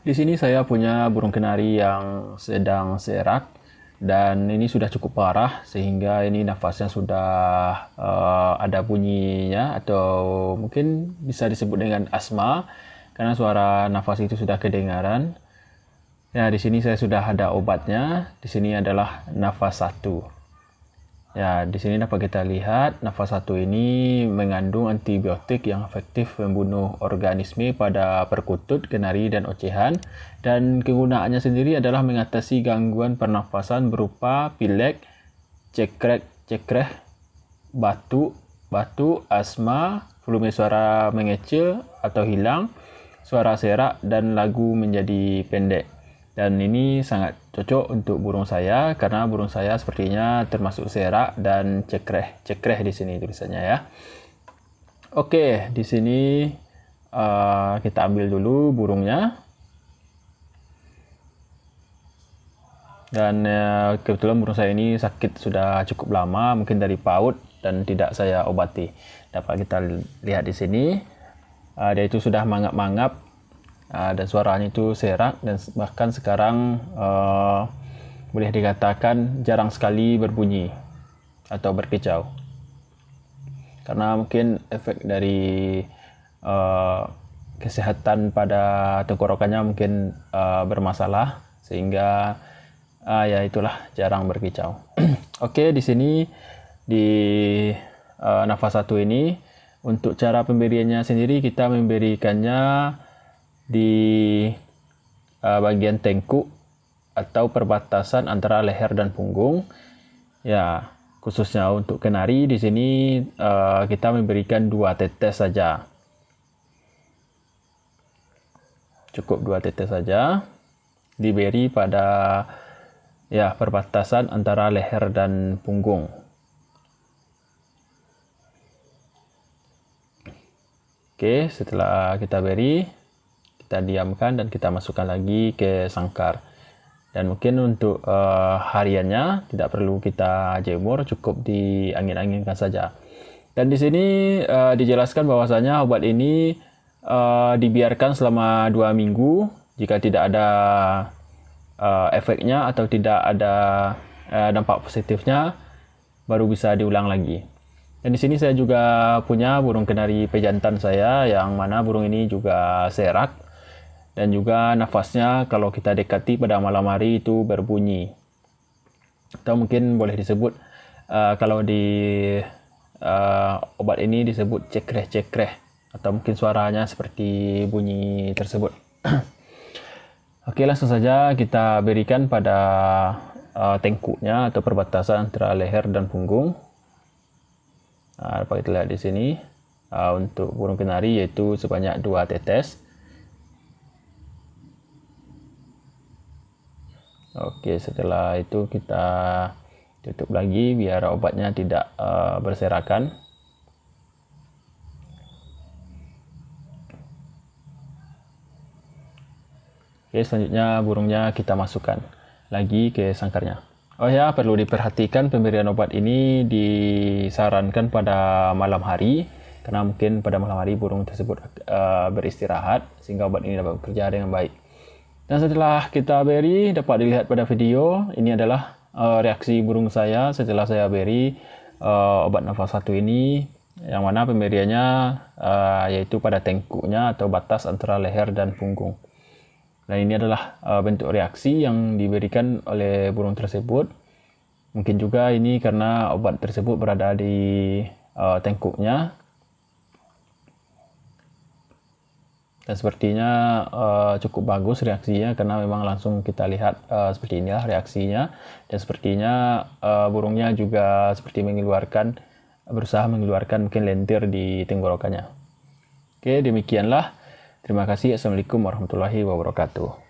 Di sini saya punya burung kenari yang sedang serak dan ini sudah cukup parah sehingga ini nafasnya sudah uh, ada bunyinya atau mungkin bisa disebut dengan asma karena suara nafas itu sudah kedengaran. Ya, di sini saya sudah ada obatnya. Di sini adalah nafas satu. Ya, di sini dapat kita lihat nafas satu ini mengandung antibiotik yang efektif membunuh organisme pada perkutut, kenari, dan ocehan. Dan kegunaannya sendiri adalah mengatasi gangguan pernafasan berupa pilek, cekrek, cekreh, batu, batu, asma, volume suara mengecil atau hilang, suara serak, dan lagu menjadi pendek. Dan ini sangat cocok untuk burung saya karena burung saya sepertinya termasuk serak dan cekreh. Cekreh di sini tulisannya ya. Oke, di sini uh, kita ambil dulu burungnya. dan uh, kebetulan burung saya ini sakit sudah cukup lama mungkin dari paut dan tidak saya obati dapat kita lihat di sini uh, dia itu sudah mangap-mangap Ah, dan suaranya itu serak dan bahkan sekarang uh, boleh dikatakan jarang sekali berbunyi atau berkicau karena mungkin efek dari uh, kesehatan pada tenggorokannya mungkin uh, bermasalah sehingga uh, ya itulah jarang berkicau. Oke okay, di sini di uh, nafas satu ini untuk cara pemberiannya sendiri kita memberikannya di uh, bagian tengku atau perbatasan antara leher dan punggung. Ya, khususnya untuk kenari di sini uh, kita memberikan dua tetes saja. Cukup dua tetes saja diberi pada ya perbatasan antara leher dan punggung. Oke, setelah kita beri kita diamkan dan kita masukkan lagi ke sangkar dan mungkin untuk uh, hariannya tidak perlu kita jemur cukup diangin-anginkan saja dan di sini uh, dijelaskan bahwasanya obat ini uh, dibiarkan selama dua minggu jika tidak ada uh, efeknya atau tidak ada uh, dampak positifnya baru bisa diulang lagi dan di sini saya juga punya burung kenari pejantan saya yang mana burung ini juga serak dan juga nafasnya kalau kita dekati pada malam hari itu berbunyi atau mungkin boleh disebut uh, kalau di uh, obat ini disebut cekreh-cekreh atau mungkin suaranya seperti bunyi tersebut Oke langsung saja kita berikan pada uh, tengkuknya atau perbatasan antara leher dan punggung Nah, dapat kita lihat di sini uh, untuk burung kenari yaitu sebanyak dua tetes Oke, setelah itu kita tutup lagi biar obatnya tidak uh, berserakan. Oke, selanjutnya burungnya kita masukkan lagi ke sangkarnya. Oh ya, perlu diperhatikan pemberian obat ini disarankan pada malam hari karena mungkin pada malam hari burung tersebut uh, beristirahat sehingga obat ini dapat bekerja dengan baik. Dan setelah kita beri, dapat dilihat pada video, ini adalah uh, reaksi burung saya setelah saya beri uh, obat nafas satu ini, yang mana pemberiannya uh, yaitu pada tengkuknya atau batas antara leher dan punggung. Dan ini adalah uh, bentuk reaksi yang diberikan oleh burung tersebut. Mungkin juga ini karena obat tersebut berada di uh, tengkuknya, dan sepertinya uh, cukup bagus reaksinya karena memang langsung kita lihat uh, seperti inilah reaksinya dan sepertinya uh, burungnya juga seperti mengeluarkan berusaha mengeluarkan mungkin lentir di tenggorokannya. Oke, demikianlah. Terima kasih. Assalamualaikum warahmatullahi wabarakatuh.